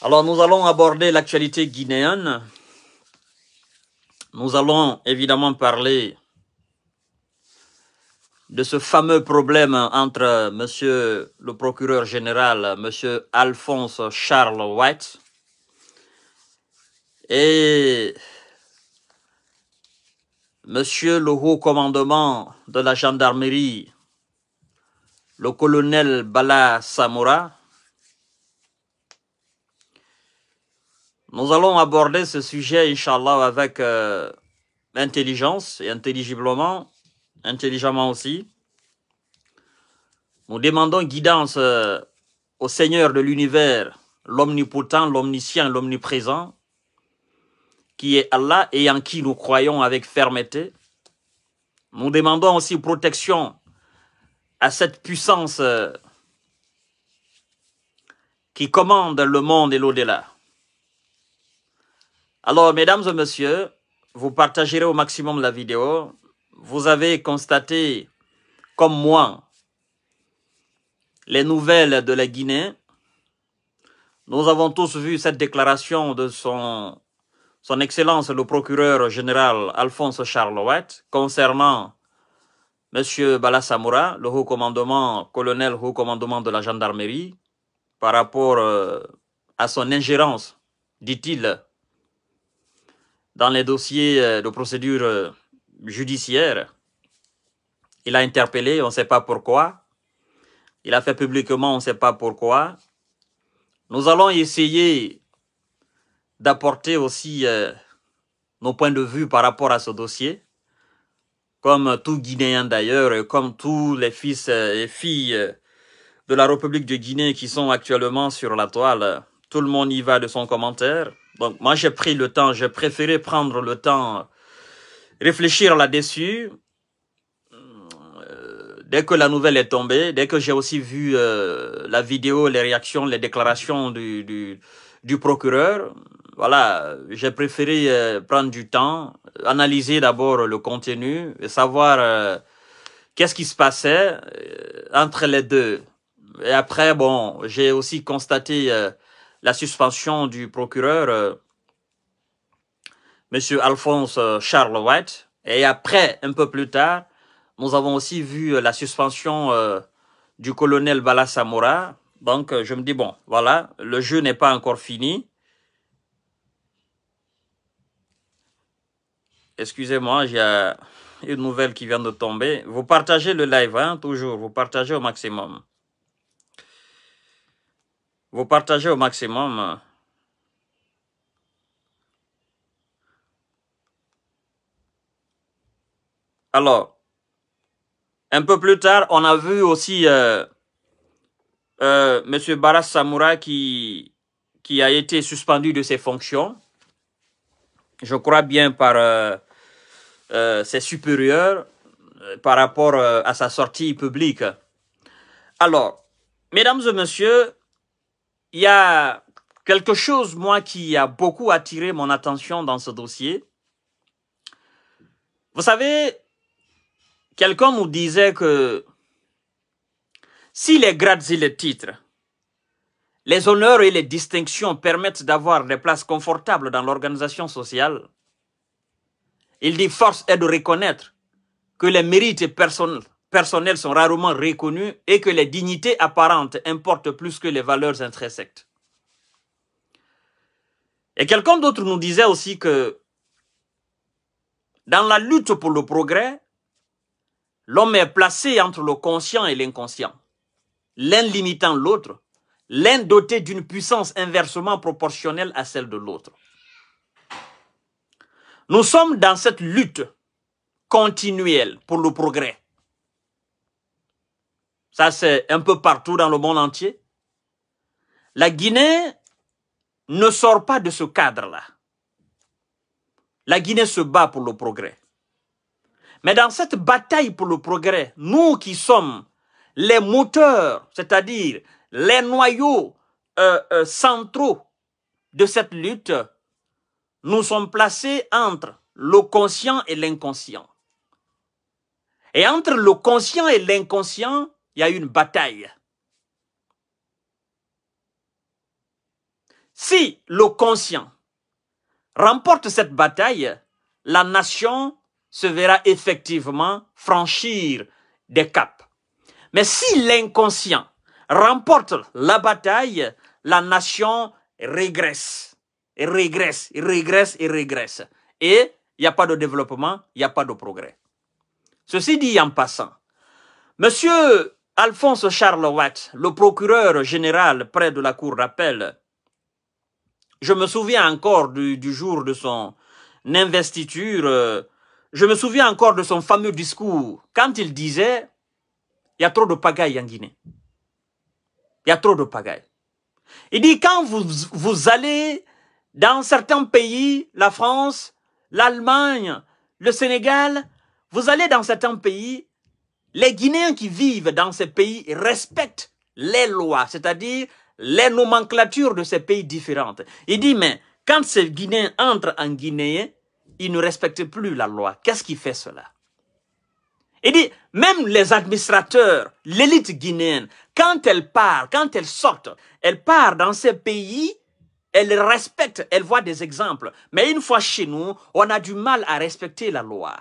Alors nous allons aborder l'actualité guinéenne. Nous allons évidemment parler de ce fameux problème entre monsieur le procureur général, monsieur Alphonse Charles White, et monsieur le haut commandement de la gendarmerie, le colonel Bala Samoura, Nous allons aborder ce sujet, Inch'Allah, avec euh, intelligence et intelligiblement, intelligemment aussi. Nous demandons guidance euh, au Seigneur de l'univers, l'omnipotent, l'omniscient, l'omniprésent, qui est Allah et en qui nous croyons avec fermeté. Nous demandons aussi protection à cette puissance euh, qui commande le monde et l'au-delà. Alors, mesdames et messieurs, vous partagerez au maximum la vidéo. Vous avez constaté, comme moi, les nouvelles de la Guinée. Nous avons tous vu cette déclaration de son, Excellence le procureur général Alphonse Charloette concernant M. Balasamoura, le haut commandement, colonel haut commandement de la gendarmerie, par rapport euh, à son ingérence, dit-il, dans les dossiers euh, de procédure euh, judiciaire. Il a interpellé, on ne sait pas pourquoi. Il a fait publiquement, on ne sait pas pourquoi. Nous allons essayer d'apporter aussi euh, nos points de vue par rapport à ce dossier, comme tout Guinéen d'ailleurs, comme tous les fils et filles de la République de Guinée qui sont actuellement sur la toile. Tout le monde y va de son commentaire. Donc moi j'ai pris le temps, j'ai préféré prendre le temps, réfléchir là-dessus. Euh, dès que la nouvelle est tombée, dès que j'ai aussi vu euh, la vidéo, les réactions, les déclarations du, du, du procureur, voilà, j'ai préféré euh, prendre du temps, analyser d'abord le contenu et savoir euh, qu'est-ce qui se passait entre les deux. Et après, bon, j'ai aussi constaté la suspension du procureur euh, Monsieur M. Alphonse euh, Charles White. Et après, un peu plus tard, nous avons aussi vu euh, la suspension du colonel Bala Donc, je me dis, bon, voilà, le jeu n'est pas encore fini. Excusez-moi, j'ai une nouvelle qui vient de tomber. Vous partagez le live, hein, toujours. Vous partagez au maximum. Vous partagez au maximum. Euh. Alors, un peu plus tard, on a vu aussi euh, euh, M. Baras Samoura qui, qui a été suspendu de ses fonctions. Je crois bien par ses supérieurs par rapport à sa sortie publique. Alors, mesdames et messieurs, il y a quelque chose, moi, qui a beaucoup attiré mon attention dans ce dossier. Vous savez, quelqu'un nous disait que si les grades et les titres, les honneurs et les distinctions permettent d'avoir des places confortables dans l'organisation sociale, il dit force est de reconnaître que les mérites personnels personnels sont rarement reconnus et que les dignités apparentes importent plus que les valeurs intrinsèques. Et quelqu'un d'autre nous disait aussi que dans la lutte pour le progrès, l'homme est placé entre le conscient et l'inconscient, l'un limitant l'autre, l'un doté d'une puissance inversement proportionnelle à celle de l'autre. Nous sommes dans cette lutte continuelle pour le progrès. Ça, c'est un peu partout dans le monde entier. La Guinée ne sort pas de ce cadre-là. La Guinée se bat pour le progrès. Mais dans cette bataille pour le progrès, nous qui sommes les moteurs, c'est-à-dire les noyaux euh, euh, centraux de cette lutte, nous sommes placés entre le conscient et l'inconscient. Et entre le conscient et l'inconscient, il y a une bataille. Si le conscient remporte cette bataille, la nation se verra effectivement franchir des caps. Mais si l'inconscient remporte la bataille, la nation régresse, et régresse, et régresse et régresse. Et il n'y a pas de développement, il n'y a pas de progrès. Ceci dit en passant, Monsieur Alphonse Charles Watt, le procureur général près de la cour d'appel, je me souviens encore du, du jour de son investiture, euh, je me souviens encore de son fameux discours quand il disait « il y a trop de pagaille en Guinée ». Il y a trop de pagaille. Il dit quand vous, vous allez dans certains pays, la France, l'Allemagne, le Sénégal, vous allez dans certains pays, les Guinéens qui vivent dans ces pays respectent les lois, c'est-à-dire les nomenclatures de ces pays différentes. Il dit, mais quand ces Guinéens entrent en Guinée, ils ne respectent plus la loi. Qu'est-ce qui fait cela Il dit, même les administrateurs, l'élite guinéenne, quand elle part, quand elle sort, elle part dans ces pays, elle respecte, elle voit des exemples. Mais une fois chez nous, on a du mal à respecter la loi.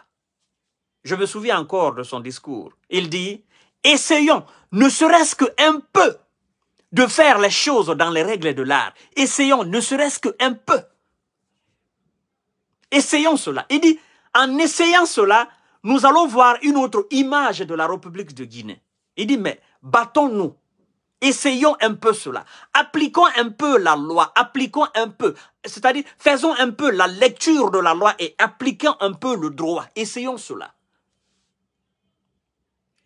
Je me souviens encore de son discours. Il dit, essayons, ne serait-ce qu'un peu, de faire les choses dans les règles de l'art. Essayons, ne serait-ce qu'un peu. Essayons cela. Il dit, en essayant cela, nous allons voir une autre image de la République de Guinée. Il dit, mais battons-nous. Essayons un peu cela. Appliquons un peu la loi. Appliquons un peu. C'est-à-dire, faisons un peu la lecture de la loi et appliquons un peu le droit. Essayons cela.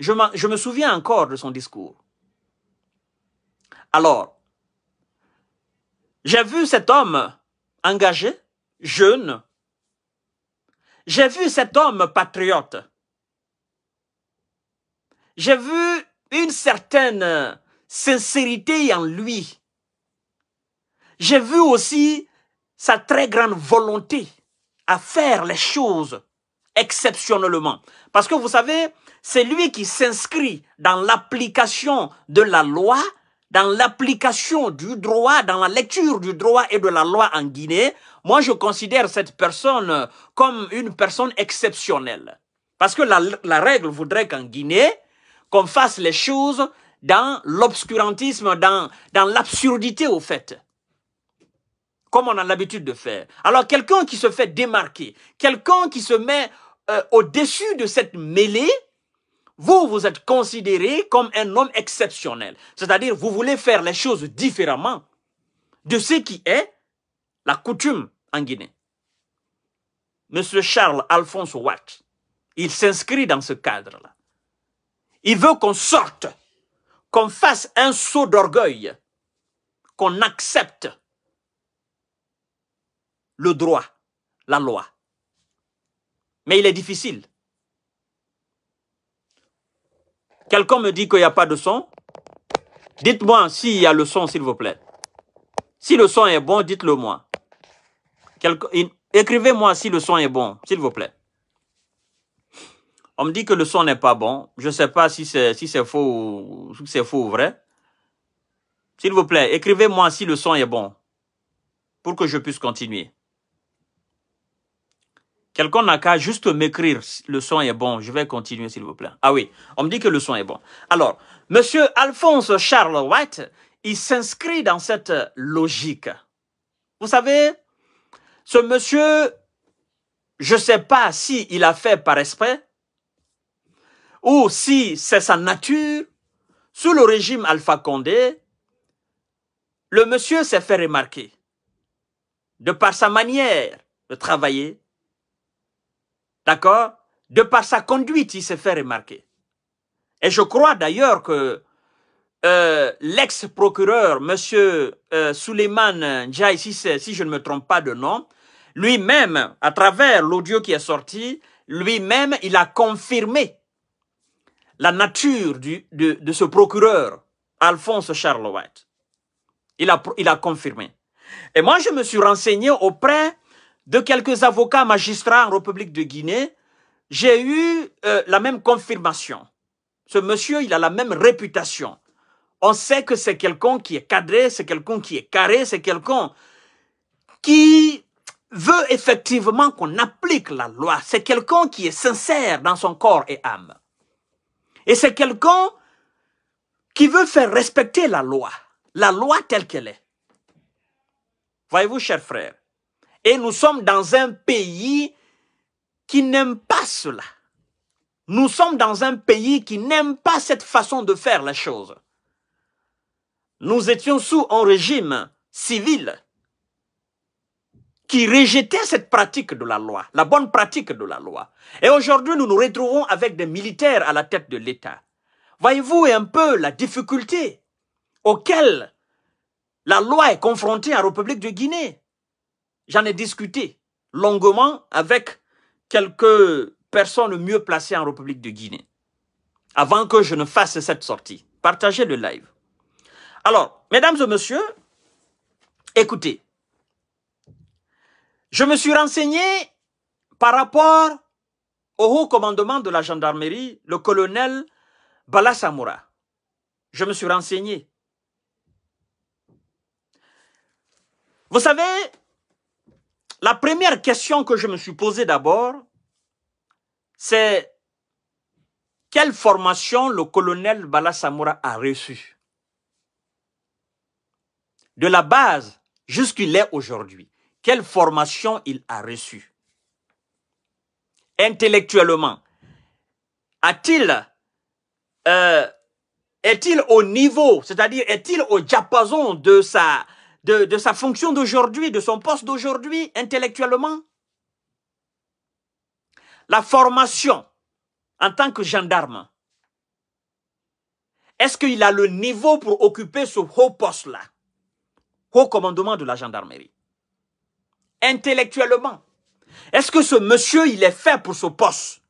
Je, me souviens encore de son discours. Alors, j'ai vu cet homme engagé, jeune. J'ai vu cet homme patriote. J'ai vu une certaine sincérité en lui. J'ai vu aussi sa très grande volonté à faire les choses exceptionnellement. Parce que vous savez, c'est lui qui s'inscrit dans l'application de la loi, dans l'application du droit, dans la lecture du droit et de la loi en Guinée. Moi, je considère cette personne comme une personne exceptionnelle. Parce que la, règle voudrait qu'en Guinée, qu'on fasse les choses dans l'obscurantisme, dans, dans l'absurdité au fait comme on a l'habitude de faire. Alors quelqu'un qui se fait démarquer, quelqu'un qui se met euh, au-dessus de cette mêlée, vous, vous êtes considéré comme un homme exceptionnel. C'est-à-dire, vous voulez faire les choses différemment de ce qui est la coutume en Guinée. Monsieur Charles Alphonse Watt, il s'inscrit dans ce cadre-là. Il veut qu'on sorte, qu'on fasse un saut d'orgueil, qu'on accepte le droit, la loi. Mais il est difficile. Quelqu'un me dit qu'il n'y a pas de son. Dites-moi s'il y a le son, s'il vous plaît. Si le son est bon, dites-le moi. Écrivez-moi si le son est bon, s'il vous plaît. On me dit que le son n'est pas bon. Je ne sais pas si c'est faux c'est faux ou vrai. S'il vous plaît, écrivez-moi si le son est bon pour que je puisse continuer. Quelqu'un n'a qu'à juste m'écrire, le son est bon, je vais continuer s'il vous plaît. Ah oui, on me dit que le son est bon. Alors, Monsieur Alphonse Charles White, il s'inscrit dans cette logique. Vous savez, ce monsieur, je ne sais pas si il a fait par esprit ou si c'est sa nature. Sous le régime Alpha Condé, le monsieur s'est fait remarquer de par sa manière de travailler, D'accord De par sa conduite, il s'est fait remarquer. Et je crois d'ailleurs que euh, l'ex-procureur, M. Euh, Suleiman si, je ne me trompe pas de nom, lui-même, à travers l'audio qui est sorti, lui-même, il a confirmé la nature du, de, de, ce procureur, Alphonse Charles Il a, il a confirmé. Et moi, je me suis renseigné auprès de quelques avocats magistrats en République de Guinée, j'ai eu euh, la même confirmation. Ce monsieur, il a la même réputation. On sait que c'est quelqu'un qui est cadré, c'est quelqu'un qui est carré, c'est quelqu'un qui veut effectivement qu'on applique la loi. C'est quelqu'un qui est sincère dans son corps et âme. Et c'est quelqu'un qui veut faire respecter la loi, la loi telle qu'elle est. Voyez-vous, chers frères, et nous sommes dans un pays qui n'aime pas cela. Nous sommes dans un pays qui n'aime pas cette façon de faire la chose. Nous étions sous un régime civil qui rejetait cette pratique de la loi, la bonne pratique de la loi. Et aujourd'hui, nous nous retrouvons avec des militaires à la tête de l'État. Voyez-vous un peu la difficulté auxquelles la loi est confrontée en République de Guinée j'en ai discuté longuement avec quelques personnes mieux placées en République de Guinée avant que je ne fasse cette sortie. Partagez le live. Alors, mesdames et messieurs, écoutez, je me suis renseigné par rapport au haut commandement de la gendarmerie, le colonel Bala Samoura. Je me suis renseigné. Vous savez, la première question que je me suis posée d'abord, c'est quelle formation le colonel Bala Samoura a reçue De la base jusqu'il est aujourd'hui, quelle formation il a reçue Intellectuellement, t il euh, est-il au niveau, c'est-à-dire est-il au diapason de sa de, sa fonction d'aujourd'hui, de son poste d'aujourd'hui intellectuellement La formation en tant que gendarme, est-ce qu'il a le niveau pour occuper ce haut poste-là Haut commandement de la gendarmerie. Intellectuellement, est-ce que ce monsieur, il est fait pour ce poste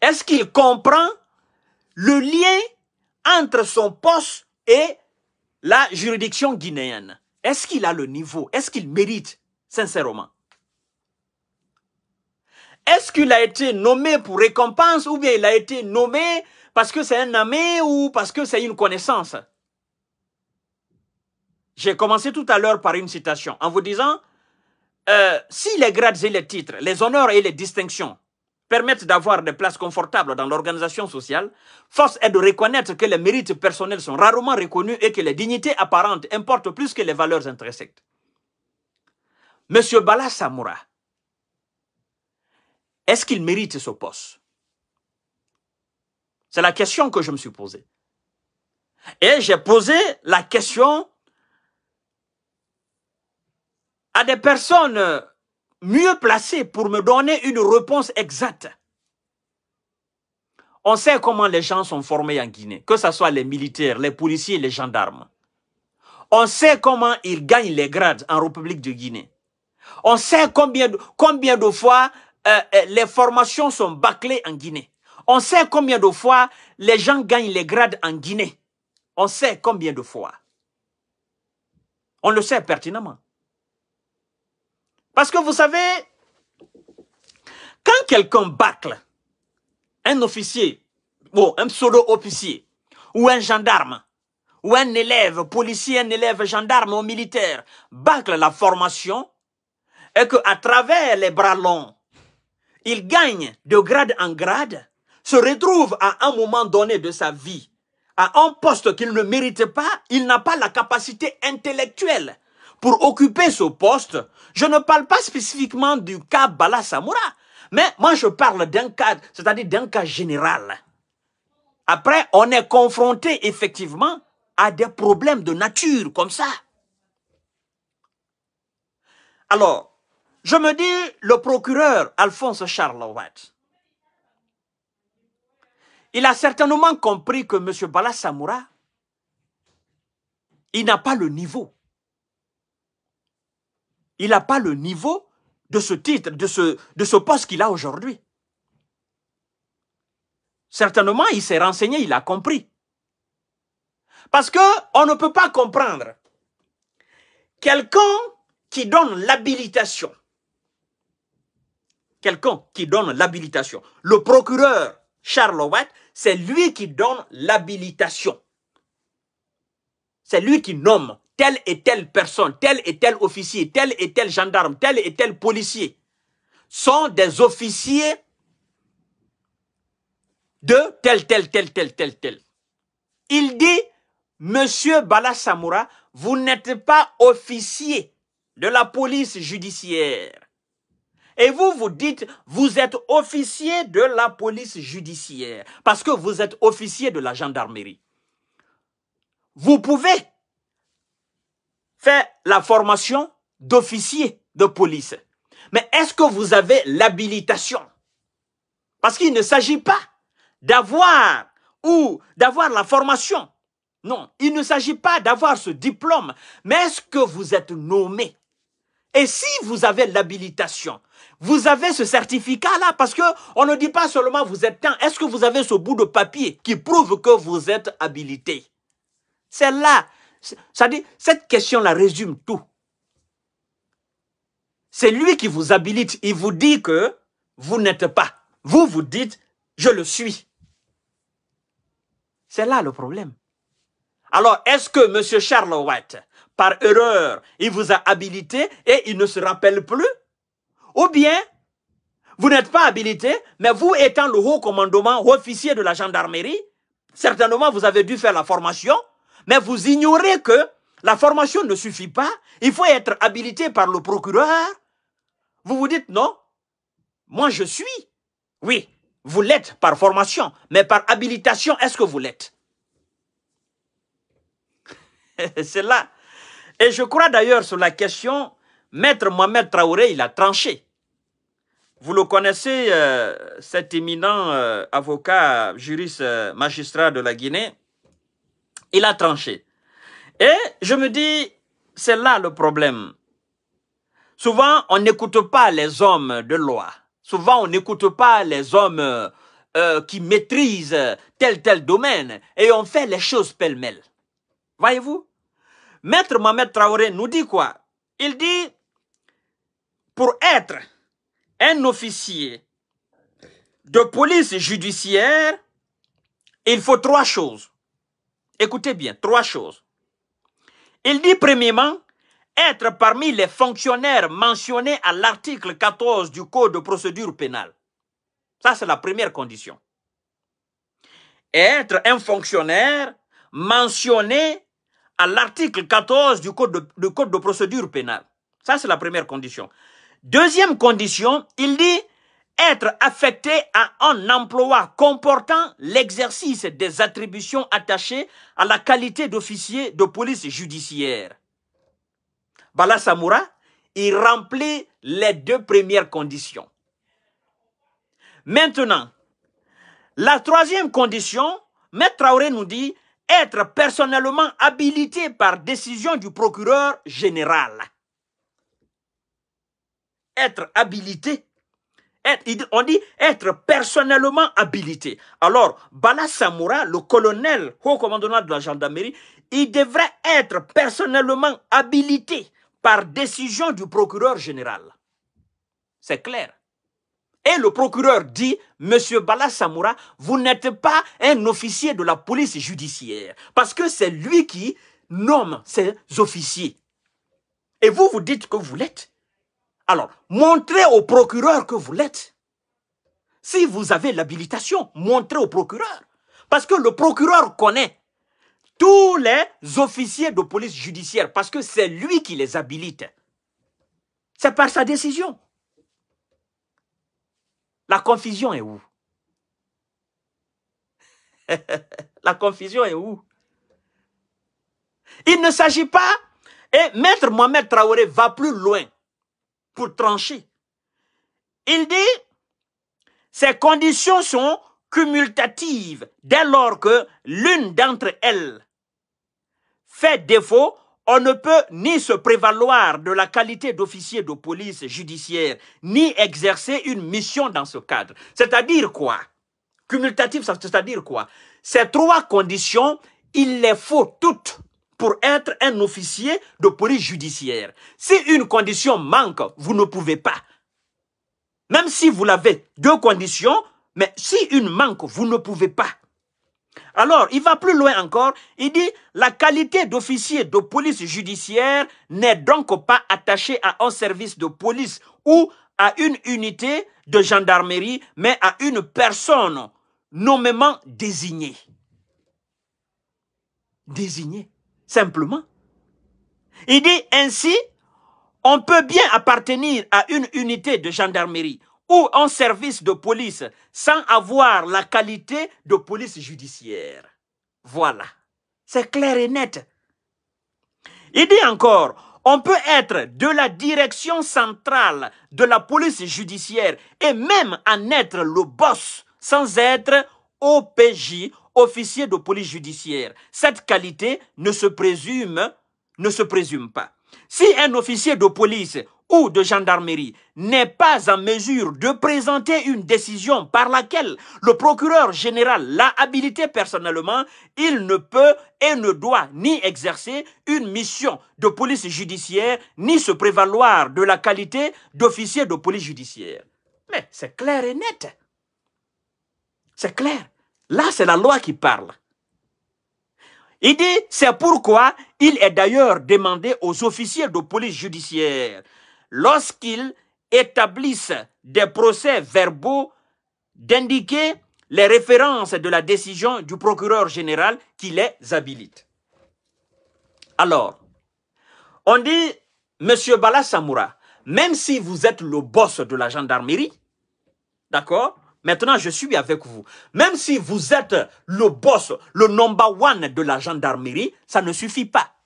Est-ce qu'il comprend le lien entre son poste et la juridiction guinéenne, est-ce qu'il a le niveau Est-ce qu'il mérite, sincèrement Est-ce qu'il a été nommé pour récompense ou bien il a été nommé parce que c'est un ami ou parce que c'est une connaissance J'ai commencé tout à l'heure par une citation en vous disant, euh, si les grades et les titres, les honneurs et les distinctions permettent d'avoir des places confortables dans l'organisation sociale, force est de reconnaître que les mérites personnels sont rarement reconnus et que les dignités apparentes importent plus que les valeurs intrinsèques. Monsieur Bala Samoura, est-ce qu'il mérite ce poste C'est la question que je me suis posée. Et j'ai posé la question à des personnes mieux placé pour me donner une réponse exacte. On sait comment les gens sont formés en Guinée, que ce soit les militaires, les policiers, les gendarmes. On sait comment ils gagnent les grades en République de Guinée. On sait combien de, combien de fois euh, euh, les formations sont bâclées en Guinée. On sait combien de fois les gens gagnent les grades en Guinée. On sait combien de fois. On le sait pertinemment. Parce que vous savez, quand quelqu'un bâcle un officier, bon, un pseudo-officier, ou un gendarme, ou un élève, policier, un élève, gendarme ou militaire, bâcle la formation, et qu'à travers les bras longs, il gagne de grade en grade, se retrouve à un moment donné de sa vie, à un poste qu'il ne mérite pas, il n'a pas la capacité intellectuelle pour occuper ce poste, je ne parle pas spécifiquement du cas Bala Samura, mais moi je parle d'un cas, c'est-à-dire d'un cas général. Après, on est confronté effectivement à des problèmes de nature comme ça. Alors, je me dis, le procureur Alphonse Charles il a certainement compris que M. Bala Samoura, il n'a pas le niveau. Il n'a pas le niveau de ce titre, de ce, de ce poste qu'il a aujourd'hui. Certainement, il s'est renseigné, il a compris. Parce que on ne peut pas comprendre quelqu'un qui donne l'habilitation. Quelqu'un qui donne l'habilitation. Le procureur Charles Ouatt, c'est lui qui donne l'habilitation. C'est lui qui nomme telle et telle personne, tel et tel officier, tel et tel gendarme, tel et tel policier sont des officiers de tel, tel, tel, tel, tel, tel. Il dit, Monsieur Bala Samoura, vous n'êtes pas officier de la police judiciaire. Et vous, vous dites, vous êtes officier de la police judiciaire parce que vous êtes officier de la gendarmerie. Vous pouvez fait la formation d'officier de police. Mais est-ce que vous avez l'habilitation Parce qu'il ne s'agit pas d'avoir ou d'avoir la formation. Non, il ne s'agit pas d'avoir ce diplôme, mais est-ce que vous êtes nommé Et si vous avez l'habilitation, vous avez ce certificat-là parce que on ne dit pas seulement vous êtes un. est-ce que vous avez ce bout de papier qui prouve que vous êtes habilité C'est là ça dit, cette question-là résume tout. C'est lui qui vous habilite. Il vous dit que vous n'êtes pas. Vous vous dites, je le suis. C'est là le problème. Alors, est-ce que M. Charles White, par erreur, il vous a habilité et il ne se rappelle plus Ou bien, vous n'êtes pas habilité, mais vous étant le haut commandement, officier de la gendarmerie, certainement vous avez dû faire la formation mais vous ignorez que la formation ne suffit pas. Il faut être habilité par le procureur. Vous vous dites non. Moi, je suis. Oui, vous l'êtes par formation, mais par habilitation, est-ce que vous l'êtes C'est là. Et je crois d'ailleurs sur la question, Maître Mohamed Traoré, il a tranché. Vous le connaissez, euh, cet éminent euh, avocat, juriste, euh, magistrat de la Guinée. Il a tranché. Et je me dis, c'est là le problème. Souvent, on n'écoute pas les hommes de loi. Souvent, on n'écoute pas les hommes euh, qui maîtrisent tel tel domaine et on fait les choses pêle-mêle. Voyez-vous Maître Mamet Traoré nous dit quoi Il dit, pour être un officier de police judiciaire, il faut trois choses. Écoutez bien, trois choses. Il dit premièrement, être parmi les fonctionnaires mentionnés à l'article 14 du Code de procédure pénale. Ça, c'est la première condition. Être un fonctionnaire mentionné à l'article 14 du code, de, code de procédure pénale. Ça, c'est la première condition. Deuxième condition, il dit être affecté à un emploi comportant l'exercice des attributions attachées à la qualité d'officier de police judiciaire. Bala Samoura, il remplit les deux premières conditions. Maintenant, la troisième condition, Maître Traoré nous dit être personnellement habilité par décision du procureur général. Être habilité on dit être personnellement habilité. Alors, Bala Samoura, le colonel haut commandant de la gendarmerie, il devrait être personnellement habilité par décision du procureur général. C'est clair. Et le procureur dit, Monsieur Bala Samoura, vous n'êtes pas un officier de la police judiciaire, parce que c'est lui qui nomme ses officiers. Et vous, vous dites que vous l'êtes. Alors, montrez au procureur que vous l'êtes. Si vous avez l'habilitation, montrez au procureur. Parce que le procureur connaît tous les officiers de police judiciaire, parce que c'est lui qui les habilite. C'est par sa décision. La confusion est où La confusion est où Il ne s'agit pas, et Maître Mohamed Traoré va plus loin pour trancher. Il dit, ces conditions sont cumulatives dès lors que l'une d'entre elles fait défaut, on ne peut ni se prévaloir de la qualité d'officier de police judiciaire, ni exercer une mission dans ce cadre. C'est-à-dire quoi Cumulatives, c'est-à-dire quoi Ces trois conditions, il les faut toutes pour être un officier de police judiciaire. Si une condition manque, vous ne pouvez pas. Même si vous l'avez, deux conditions, mais si une manque, vous ne pouvez pas. Alors, il va plus loin encore, il dit « La qualité d'officier de police judiciaire n'est donc pas attachée à un service de police ou à une unité de gendarmerie, mais à une personne nommément désignée. Désignée simplement. Il dit ainsi, on peut bien appartenir à une unité de gendarmerie ou un service de police sans avoir la qualité de police judiciaire. Voilà. C'est clair et net. Il dit encore, on peut être de la direction centrale de la police judiciaire et même en être le boss sans être OPJ, officier de police judiciaire, cette qualité ne se présume, ne se présume pas. Si un officier de police ou de gendarmerie n'est pas en mesure de présenter une décision par laquelle le procureur général l'a habilité personnellement, il ne peut et ne doit ni exercer une mission de police judiciaire, ni se prévaloir de la qualité d'officier de police judiciaire. Mais c'est clair et net. C'est clair. Là, c'est la loi qui parle. Il dit, c'est pourquoi il est d'ailleurs demandé aux officiers de police judiciaire, lorsqu'ils établissent des procès verbaux, d'indiquer les références de la décision du procureur général qui les habilite. Alors, on dit, Monsieur Bala Samoura, même si vous êtes le boss de la gendarmerie, d'accord, Maintenant, je suis avec vous. Même si vous êtes le boss, le number one de la gendarmerie, ça ne suffit pas.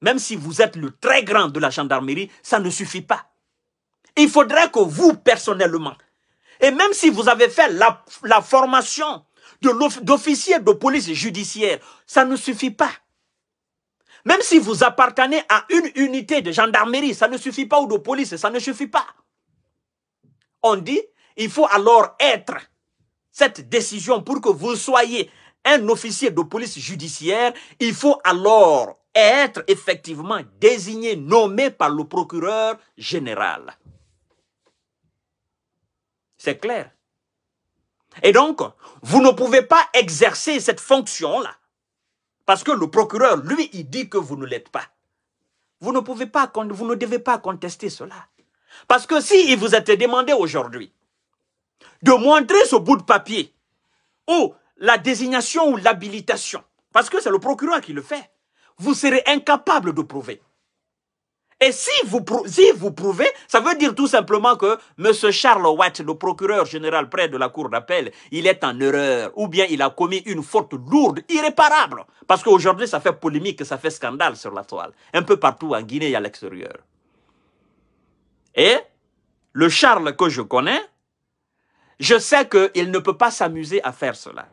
Même si vous êtes le très grand de la gendarmerie, ça ne suffit pas. Il faudrait que vous, personnellement, et même si vous avez fait la, formation d'officier de, de police judiciaire, ça ne suffit pas. Même si vous appartenez à une unité de gendarmerie, ça ne suffit pas, ou de police, ça ne suffit pas on dit, il faut alors être cette décision pour que vous soyez un officier de police judiciaire, il faut alors être effectivement désigné, nommé par le procureur général. C'est clair. Et donc, vous ne pouvez pas exercer cette fonction-là. Parce que le procureur, lui, il dit que vous ne l'êtes pas. Vous ne pouvez pas, vous ne devez pas contester cela. Parce que si vous était demandé aujourd'hui de montrer ce bout de papier ou la désignation ou l'habilitation, parce que c'est le procureur qui le fait, vous serez incapable de prouver. Et si vous, si vous prouvez, ça veut dire tout simplement que M. Charles White, le procureur général près de la cour d'appel, il est en erreur ou bien il a commis une faute lourde, irréparable. Parce qu'aujourd'hui, ça fait polémique, ça fait scandale sur la toile. Un peu partout en Guinée et à l'extérieur. Et le Charles que je connais, je sais qu'il ne peut pas s'amuser à faire cela.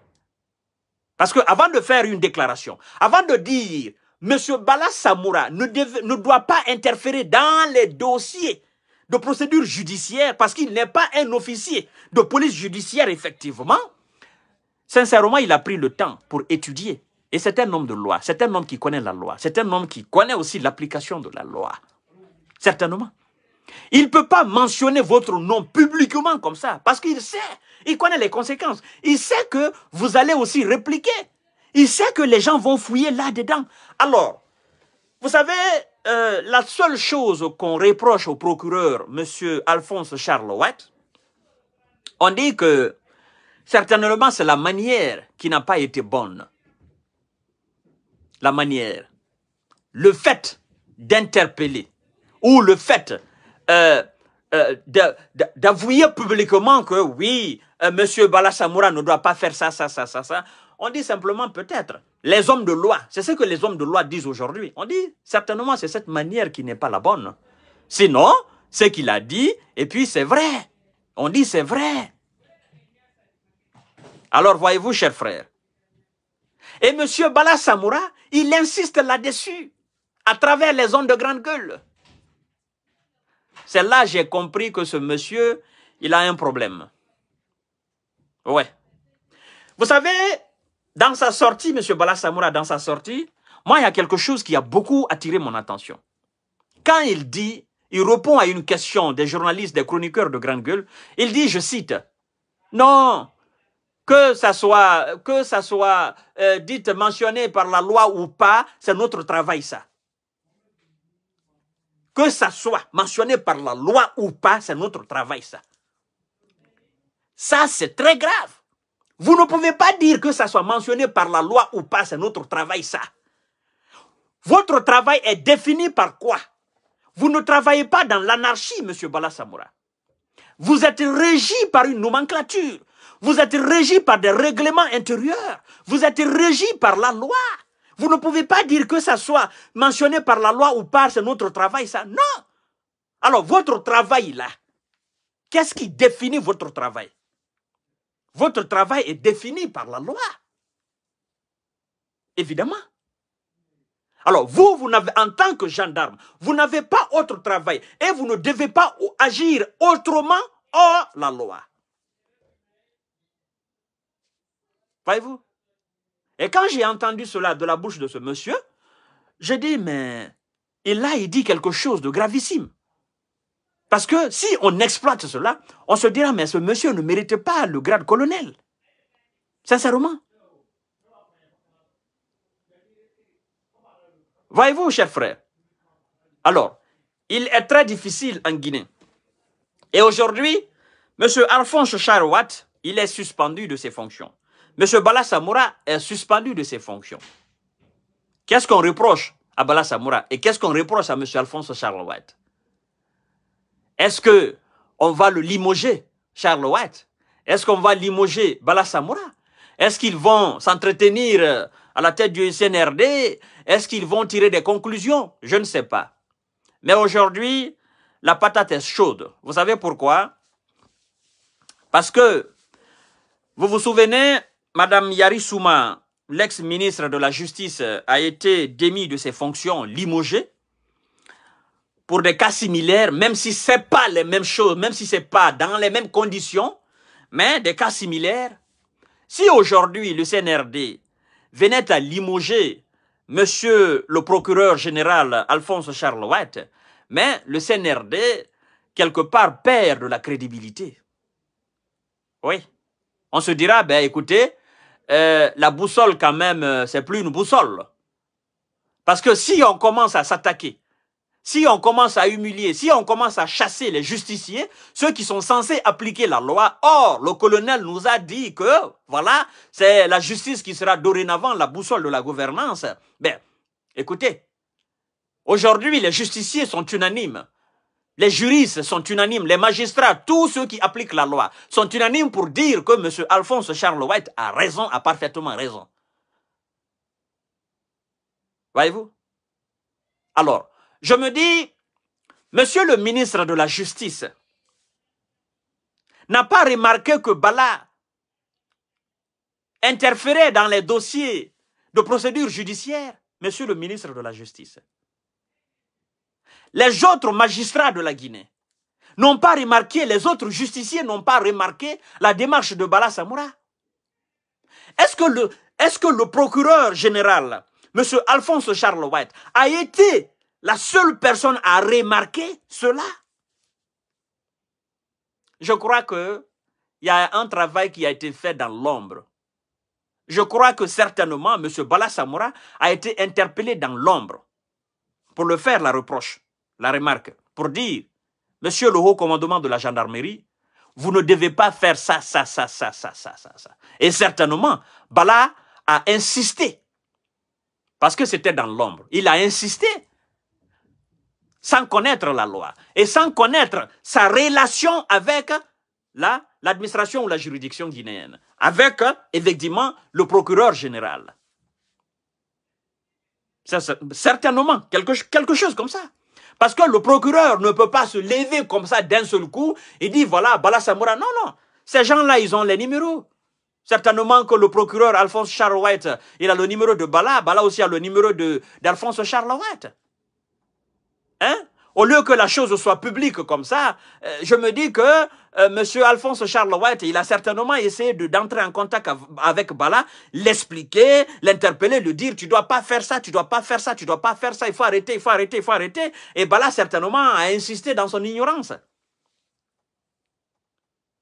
Parce qu'avant de faire une déclaration, avant de dire « Monsieur Bala Samoura ne, ne doit pas interférer dans les dossiers de procédure judiciaire parce qu'il n'est pas un officier de police judiciaire, effectivement. Sincèrement, il a pris le temps pour étudier. Et c'est un homme de loi, c'est un homme qui connaît la loi, c'est un homme qui connaît aussi l'application de la loi. Certainement. Il ne peut pas mentionner votre nom publiquement comme ça, parce qu'il sait, il connaît les conséquences. Il sait que vous allez aussi répliquer. Il sait que les gens vont fouiller là-dedans. Alors, vous savez, euh, la seule chose qu'on reproche au procureur, M. Alphonse Charlotte, on dit que certainement c'est la manière qui n'a pas été bonne. La manière. Le fait d'interpeller ou le fait euh, euh, d'avouer publiquement que oui, euh, M. Bala Samoura ne doit pas faire ça, ça, ça, ça, On dit simplement peut-être les hommes de loi. C'est ce que les hommes de loi disent aujourd'hui. On dit certainement c'est cette manière qui n'est pas la bonne. Sinon, ce qu'il a dit, et puis c'est vrai. On dit c'est vrai. Alors voyez-vous, cher frère Et Monsieur Samoura, il insiste là-dessus à travers les hommes de grande gueule. C'est là que j'ai compris que ce monsieur, il a un problème. Ouais. Vous savez, dans sa sortie, monsieur Bala Samoura, dans sa sortie, moi, il y a quelque chose qui a beaucoup attiré mon attention. Quand il dit, il répond à une question des journalistes, des chroniqueurs de grande gueule, il dit, je cite, non, que ça soit, que ça soit, euh, mentionné par la loi ou pas, c'est notre travail, ça. Que ça soit mentionné par la loi ou pas, c'est notre travail, ça. Ça, c'est très grave. Vous ne pouvez pas dire que ça soit mentionné par la loi ou pas, c'est notre travail, ça. Votre travail est défini par quoi Vous ne travaillez pas dans l'anarchie, Monsieur Bala Samoura. Vous êtes régi par une nomenclature. Vous êtes régi par des règlements intérieurs. Vous êtes régi par la loi. Vous ne pouvez pas dire que ça soit mentionné par la loi ou par notre travail, ça. Non. Alors, votre travail, là, qu'est-ce qui définit votre travail Votre travail est défini par la loi. Évidemment. Alors, vous, vous n'avez, en tant que gendarme, vous n'avez pas autre travail et vous ne devez pas agir autrement hors la loi. Voyez-vous et quand j'ai entendu cela de la bouche de ce monsieur, j'ai dit, mais il là, il dit quelque chose de gravissime. Parce que si on exploite cela, on se dira, mais ce monsieur ne mérite pas le grade colonel. Sincèrement. Voyez-vous, cher frère alors, il est très difficile en Guinée. Et aujourd'hui, M. Alphonse Charouat, il est suspendu de ses fonctions. M. Bala Samoura est suspendu de ses fonctions. Qu'est-ce qu'on reproche à Bala Samoura et qu'est-ce qu'on reproche à M. Alphonse Charles Est-ce que on va le limoger, Charles Est-ce qu'on va limoger Bala Samoura Est-ce qu'ils vont s'entretenir euh, à la tête du CNRD Est-ce qu'ils vont tirer des conclusions Je ne sais pas. Mais aujourd'hui, la patate est chaude. Vous savez pourquoi Parce que, vous vous souvenez, Madame Yarisouma, l'ex-ministre de la Justice, a été démis de ses fonctions, limogée, pour des cas similaires, même si ce n'est pas les mêmes choses, même si ce n'est pas dans les mêmes conditions, mais des cas similaires. Si aujourd'hui le CNRD venait à limoger Monsieur le procureur général Alphonse Charlouette, mais le CNRD, quelque part, perd de la crédibilité. Oui. On se dira, ben écoutez, euh, la boussole quand même, euh, c'est plus une boussole. Parce que si on commence à s'attaquer, si on commence à humilier, si on commence à chasser les justiciers, ceux qui sont censés appliquer la loi, or le colonel nous a dit que, voilà, c'est la justice qui sera dorénavant la boussole de la gouvernance. Ben, écoutez, aujourd'hui les justiciers sont unanimes. Les juristes sont unanimes, les magistrats, tous ceux qui appliquent la loi sont unanimes pour dire que M. Alphonse Charles White a raison, a parfaitement raison. Voyez-vous Alors, je me dis, Monsieur le ministre de la Justice n'a pas remarqué que Bala interférait dans les dossiers de procédure judiciaire Monsieur le ministre de la Justice. Les autres magistrats de la Guinée n'ont pas remarqué, les autres justiciers n'ont pas remarqué la démarche de Bala Samoura. Est-ce que le, est que le procureur général, M. Alphonse Charles White, a été la seule personne à remarquer cela? Je crois que il y a un travail qui a été fait dans l'ombre. Je crois que certainement M. Bala Samoura a été interpellé dans l'ombre pour le faire la reproche la remarque pour dire, monsieur le haut commandement de la gendarmerie, vous ne devez pas faire ça, ça, ça, ça, ça, ça, ça, ça. Et certainement, Bala a insisté. Parce que c'était dans l'ombre. Il a insisté. Sans connaître la loi. Et sans connaître sa relation avec l'administration ou la juridiction guinéenne. Avec, effectivement, le procureur général. certainement, quelque, quelque chose comme ça. Parce que le procureur ne peut pas se lever comme ça d'un seul coup et dire voilà, Bala Samoura. Non, non. Ces gens-là, ils ont les numéros. Certainement que le procureur Alphonse Charles il a le numéro de Bala. Bala aussi a le numéro d'Alphonse Charles Hein? Au lieu que la chose soit publique comme ça, euh, je me dis que euh, monsieur Alphonse Charles White, il a certainement essayé d'entrer en contact avec Bala, l'expliquer, l'interpeller, lui dire tu dois pas faire ça, tu dois pas faire ça, tu dois pas faire ça, il faut arrêter, il faut arrêter, il faut arrêter. Et Bala certainement a insisté dans son ignorance.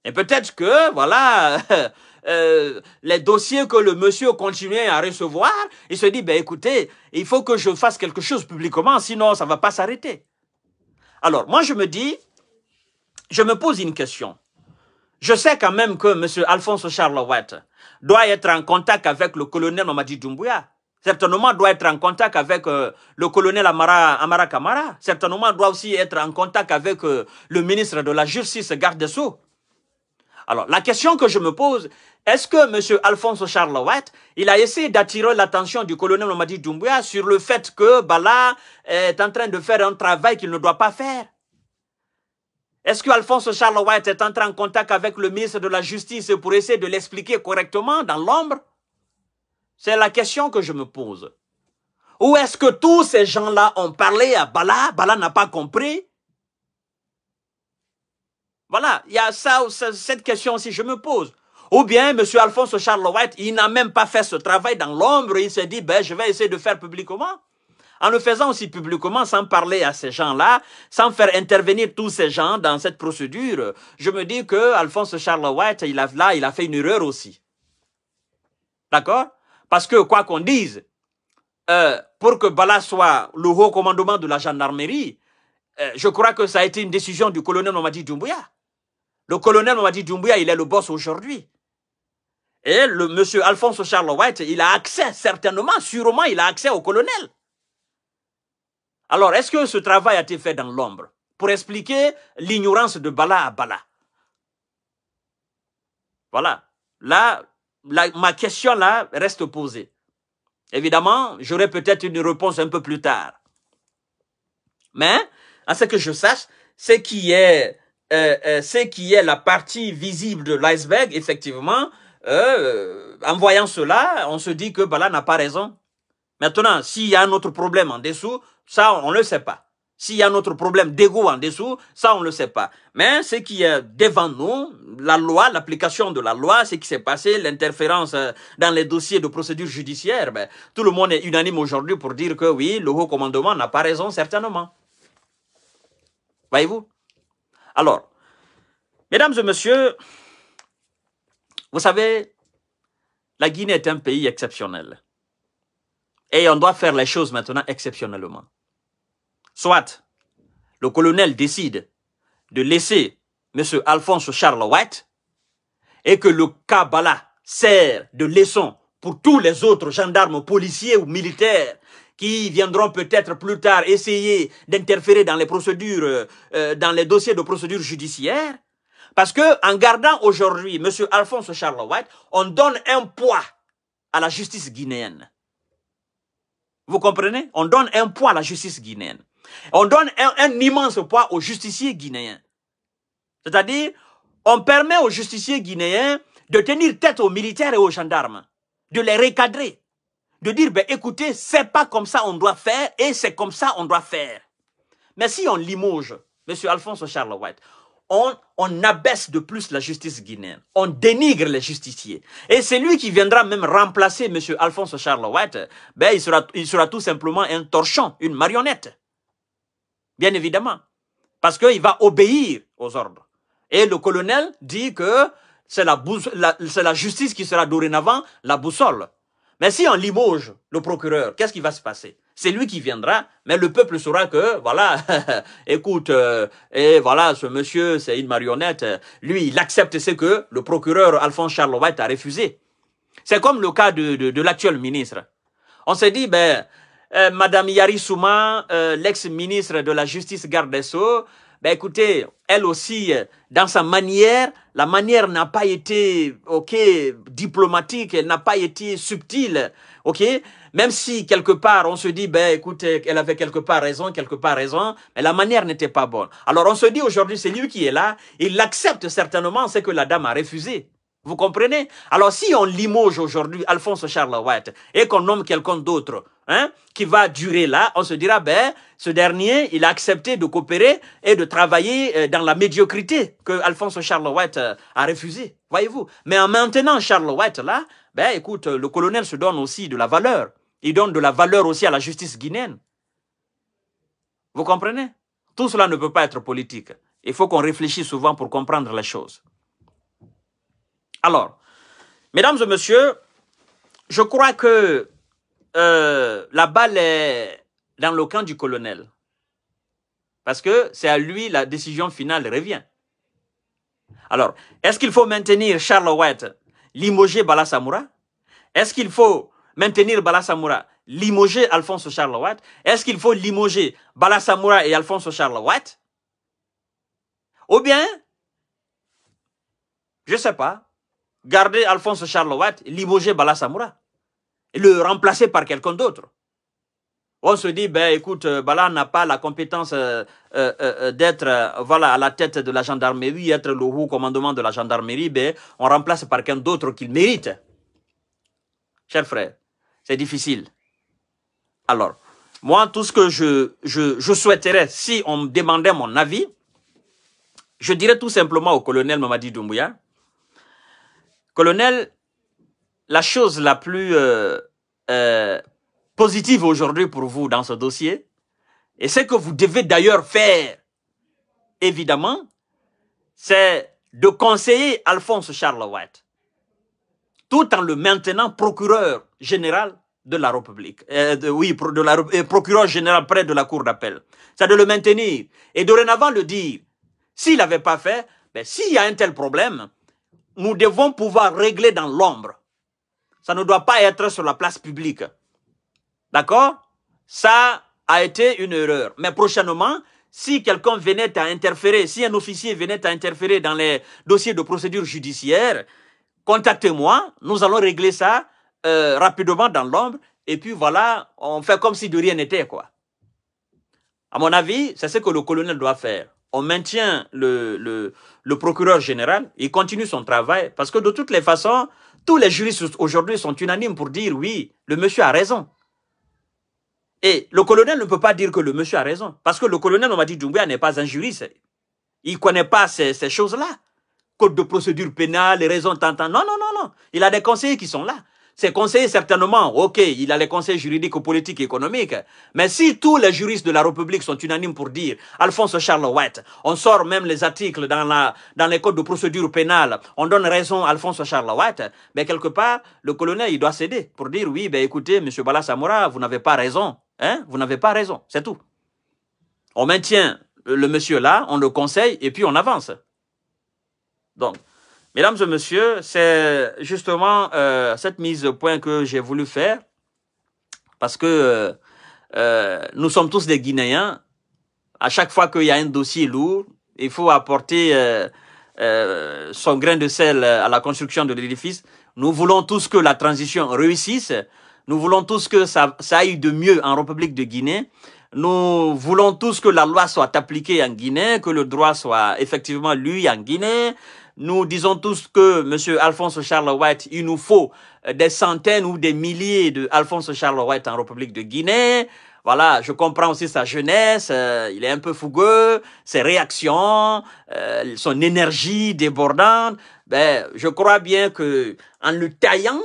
Et peut-être que, voilà, euh, les dossiers que le monsieur continuait à recevoir, il se dit, ben écoutez, il faut que je fasse quelque chose publiquement, sinon ça va pas s'arrêter. Alors, moi je me dis, je me pose une question. Je sais quand même que M. Alphonse Charles doit être en contact avec le colonel Mamadi Doumbouya. Certainement doit être en contact avec euh, le colonel Amara, Amara Kamara. Certainement doit aussi être en contact avec euh, le ministre de la Justice, Garde des Alors, la question que je me pose, est-ce que M. Alphonse Charles il a essayé d'attirer l'attention du colonel Mamadi Doumbouya sur le fait que Bala est en train de faire un travail qu'il ne doit pas faire est-ce que Alphonse Charles White est entré en contact avec le ministre de la Justice pour essayer de l'expliquer correctement dans l'ombre C'est la question que je me pose. Ou est-ce que tous ces gens-là ont parlé à Bala Bala n'a pas compris Voilà, il y a ça, cette question aussi, je me pose. Ou bien M. Alphonse Charles il n'a même pas fait ce travail dans l'ombre, il s'est dit, ben, je vais essayer de faire publiquement en le faisant aussi publiquement, sans parler à ces gens-là, sans faire intervenir tous ces gens dans cette procédure, je me dis que Alphonse Charles White, il a, là, il a fait une erreur aussi. D'accord Parce que, quoi qu'on dise, euh, pour que Bala soit le haut commandement de la gendarmerie, euh, je crois que ça a été une décision du colonel Mamadi Doumbouya. Le colonel Mamadi Doumbouya, il est le boss aujourd'hui. Et le monsieur Alphonse Charles White, il a accès, certainement, sûrement, il a accès au colonel. Alors, est-ce que ce travail a été fait dans l'ombre pour expliquer l'ignorance de Bala à Bala Voilà. Là, ma question là reste posée. Évidemment, j'aurai peut-être une réponse un peu plus tard. Mais, à ce que je sache, ce qui est, euh, euh, ce qui est la partie visible de l'iceberg, effectivement, euh, en voyant cela, on se dit que Bala n'a pas raison. Maintenant, s'il y a un autre problème en dessous, ça, on ne le sait pas. S'il y a notre problème d'ego en dessous, ça, on ne le sait pas. Mais ce qui est devant nous, la loi, l'application de la loi, ce qui s'est passé, l'interférence euh, dans les dossiers de procédure judiciaire, ben, tout le monde est unanime aujourd'hui pour dire que oui, le haut commandement n'a pas raison, certainement. Voyez-vous Alors, mesdames et messieurs, vous savez, la Guinée est un pays exceptionnel. Et on doit faire les choses maintenant exceptionnellement. Soit le colonel décide de laisser M. Alphonse Charles White et que le Kabbalah sert de leçon pour tous les autres gendarmes, policiers ou militaires qui viendront peut-être plus tard essayer d'interférer dans les procédures, euh, euh, dans les dossiers de procédures judiciaires. Parce que en gardant aujourd'hui M. Alphonse Charles White, on donne un poids à la justice guinéenne. Vous comprenez On donne un poids à la justice guinéenne. On donne un, immense poids aux justiciers guinéens. C'est-à-dire, on permet aux justiciers guinéens de tenir tête aux militaires et aux gendarmes, de les recadrer, de dire, ben, écoutez, c'est pas comme ça on doit faire et c'est comme ça on doit faire. Mais si on limoge, M. Alphonse Charles White, on, abaisse de plus la justice guinéenne. On dénigre les justiciers. Et c'est lui qui viendra même remplacer M. Alphonse Charles White, ben, il sera tout simplement un torchon, une marionnette bien évidemment, parce qu'il va obéir aux ordres. Et le colonel dit que c'est la, justice qui sera dorénavant la boussole. Mais si on limoge le procureur, qu'est-ce qui va se passer C'est lui qui viendra, mais le peuple saura que, voilà, écoute, euh, et voilà, ce monsieur, c'est une marionnette. Lui, il accepte ce que le procureur Alphonse Charles a refusé. C'est comme le cas de l'actuel ministre. On s'est dit, ben, euh, Madame Yari Souma, euh, l'ex-ministre de la Justice garde des ben écoutez, elle aussi, euh, dans sa manière, la manière n'a pas été, ok, diplomatique, elle n'a pas été subtile, ok. Même si quelque part on se dit, ben écoutez, elle avait quelque part raison, quelque part raison, mais la manière n'était pas bonne. Alors on se dit aujourd'hui, c'est lui qui est là, il l'accepte certainement c'est que la dame a refusé. Vous comprenez Alors si on limoge aujourd'hui Alphonse Charles White et qu'on nomme quelqu'un d'autre hein, qui va durer là, on se dira, ben, ce dernier, il a accepté de coopérer et de travailler euh, dans la médiocrité que Alphonse Charles White euh, a refusé, voyez-vous. Mais en maintenant Charles White là, ben écoute, euh, le colonel se donne aussi de la valeur. Il donne de la valeur aussi à la justice guinéenne. Vous comprenez Tout cela ne peut pas être politique. Il faut qu'on réfléchisse souvent pour comprendre les choses. Alors, mesdames et messieurs, je crois que euh, la balle est dans le camp du colonel. Parce que c'est à lui la décision finale revient. Alors, est-ce qu'il faut maintenir Charles White, limoger Bala Samoura Est-ce qu'il faut maintenir Bala Samoura, limoger Alphonse Charles White Est-ce qu'il faut limoger Bala Samoura et Alphonse Charles White Ou bien, je ne sais pas, garder Alphonse Charles limoger Bala Samoura et le remplacer par quelqu'un d'autre. On se dit, ben écoute, euh, Bala n'a pas la compétence euh, euh, d'être voilà à la tête de la gendarmerie, être le haut commandement de la gendarmerie, ben on remplace par quelqu'un d'autre qu'il mérite. Cher frère, c'est difficile. Alors, moi, tout ce que je, je, je souhaiterais, si on me demandait mon avis, je dirais tout simplement au colonel Mamadi Doumbouya, Colonel, la chose la plus euh, euh, positive aujourd'hui pour vous dans ce dossier, et ce que vous devez d'ailleurs faire, évidemment, c'est de conseiller Alphonse Charles White, tout en le maintenant procureur général de la République, euh, oui, de la, procureur général près de la Cour d'appel. C'est de le maintenir et dorénavant le dire. S'il n'avait pas fait, ben, s'il y a un tel problème, nous devons pouvoir régler dans l'ombre. Ça ne doit pas être sur la place publique. D'accord Ça a été une erreur. Mais prochainement, si quelqu'un venait à interférer, si un officier venait à interférer dans les dossiers de procédure judiciaire, contactez-moi, nous allons régler ça euh, rapidement dans l'ombre, et puis voilà, on fait comme si de rien n'était, quoi. À mon avis, c'est ce que le colonel doit faire on maintient le, procureur général, il continue son travail, parce que de toutes les façons, tous les juristes aujourd'hui sont unanimes pour dire oui, le monsieur a raison. Et le colonel ne peut pas dire que le monsieur a raison, parce que le colonel, on m'a dit, n'est pas un juriste. Il ne connaît pas ces, choses-là. Code de procédure pénale, les raisons tant, Non, non, non, non. Il a des conseillers qui sont là. Ses conseillers, certainement, ok, il a les conseils juridiques, politiques et économiques. Mais si tous les juristes de la République sont unanimes pour dire, Alphonse Charles White, on sort même les articles dans, la, dans les codes de procédure pénale, on donne raison à Alphonse Charles White, mais quelque part, le colonel, il doit céder pour dire, oui, ben écoutez, Monsieur Bala Samoura, vous n'avez pas raison. Hein? Vous n'avez pas raison, c'est tout. On maintient le monsieur là, on le conseille et puis on avance. Donc, Mesdames et messieurs, c'est justement euh, cette mise au point que j'ai voulu faire parce que euh, euh, nous sommes tous des Guinéens. À chaque fois qu'il y a un dossier lourd, il faut apporter son grain de sel à la construction de l'édifice. Nous voulons tous que la transition réussisse. Nous voulons tous que ça, ça aille de mieux en République de Guinée. Nous voulons tous que la loi soit appliquée en Guinée, que le droit soit effectivement lu en Guinée, nous disons tous que M. Alphonse Charles White, il nous faut euh, des centaines ou des milliers de Alphonse Charles White en République de Guinée. Voilà, je comprends aussi sa jeunesse, euh, il est un peu fougueux, ses réactions, euh, son énergie débordante. Ben, je crois bien que en le taillant,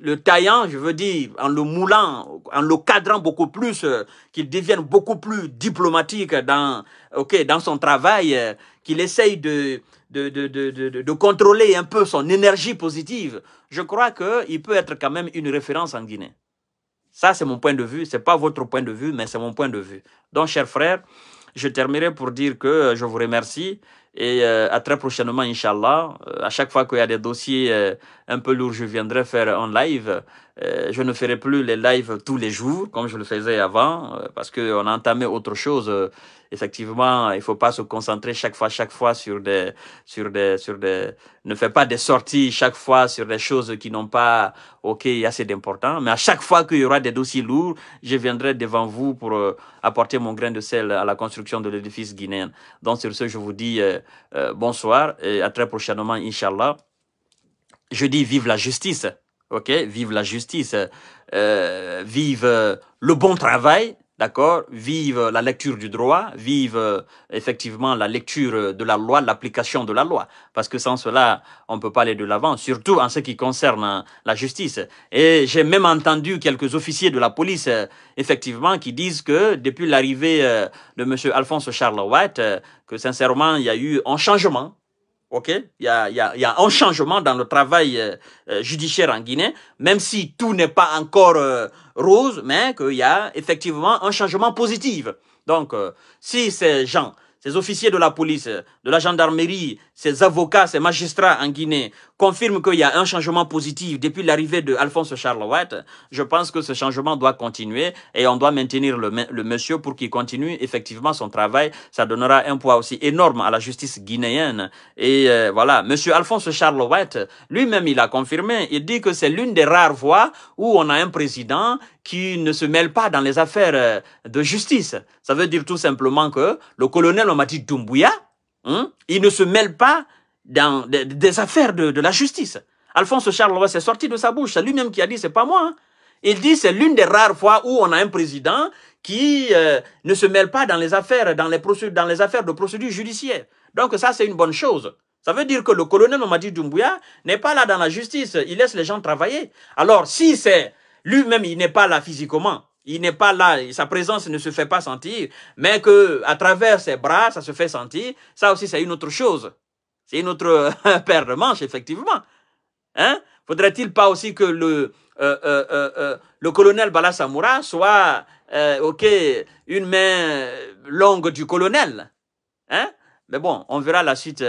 le taillant, je veux dire, en le moulant, en le cadrant beaucoup plus, qu'il devienne beaucoup plus diplomatique dans, ok, dans son travail, qu'il essaye de de, contrôler un peu son énergie positive, je crois qu'il peut être quand même une référence en Guinée. Ça, c'est mon point de vue. Ce n'est pas votre point de vue, mais c'est mon point de vue. Donc, chers frères, je terminerai pour dire que euh, je vous remercie et euh, à très prochainement, Inch'Allah. Euh, à chaque fois qu'il y a des dossiers un peu lourds, je viendrai faire en live. Euh, je ne ferai plus les lives tous les jours comme je le faisais avant euh, parce qu'on a entamé autre chose. Euh, effectivement, il faut pas se concentrer chaque fois, chaque fois sur des, sur des, sur des, ne fais pas des sorties chaque fois sur des choses qui n'ont pas, ok, assez d'important. Mais à chaque fois qu'il y aura des dossiers lourds, je viendrai devant vous pour apporter mon grain de sel à la construction de l'édifice guinéen. Donc sur ce, je vous dis bonsoir et à très prochainement, inshallah Je dis vive la justice ok Vive la justice, euh, vive euh, le bon travail, d'accord Vive la lecture du droit, vive euh, effectivement la lecture euh, de la loi, l'application de la loi. Parce que sans cela, on peut pas aller de l'avant, surtout en ce qui concerne hein, la justice. Et j'ai même entendu quelques officiers de la police, effectivement, qui disent que depuis l'arrivée de M. Alphonse Charles White, que sincèrement, il y a eu un changement Ok, il y a, un changement dans le travail euh, euh, judiciaire en Guinée, même si tout n'est pas encore euh, rose, mais qu'il y a effectivement un changement positif. Donc, si ces gens, ces officiers de la police, de la gendarmerie ces avocats, ces magistrats en Guinée confirment qu'il y a un changement positif depuis l'arrivée de Alphonse Charles je pense que ce changement doit continuer et on doit maintenir le, monsieur pour qu'il continue effectivement son travail. Ça donnera un poids aussi énorme à la justice guinéenne. Et euh, voilà, monsieur Alphonse Charles lui-même, il a confirmé, il dit que c'est l'une des rares voies où on a un président qui ne se mêle pas dans les affaires euh, de justice. Ça veut dire tout simplement que le colonel, on Doumbouya, Hein? Il ne se mêle pas dans des, affaires de, la justice. Alphonse Charles s'est sorti de sa bouche. C'est lui-même qui a dit, c'est pas moi. Hein. Il dit, c'est l'une des rares fois où on a un président qui euh, ne se mêle pas dans les affaires, dans les, procédures, dans les affaires de procédure judiciaire. Donc ça, c'est une bonne chose. Ça veut dire que le colonel Mamadi Doumbouya n'est pas là dans la justice. Il laisse les gens travailler. Alors, si c'est lui-même, il n'est pas là physiquement, il n'est pas là, sa présence ne se fait pas sentir, mais que à travers ses bras, ça se fait sentir. Ça aussi, c'est une autre chose. C'est une autre paire de manches, effectivement. Hein? Faudrait-il pas aussi que le, euh, euh, euh, le colonel Bala soit, ok, une main longue du colonel. Hein? Mais bon, on verra la suite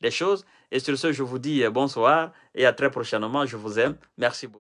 des choses. Et sur ce, je vous dis bonsoir et à très prochainement. Je vous aime. Merci beaucoup.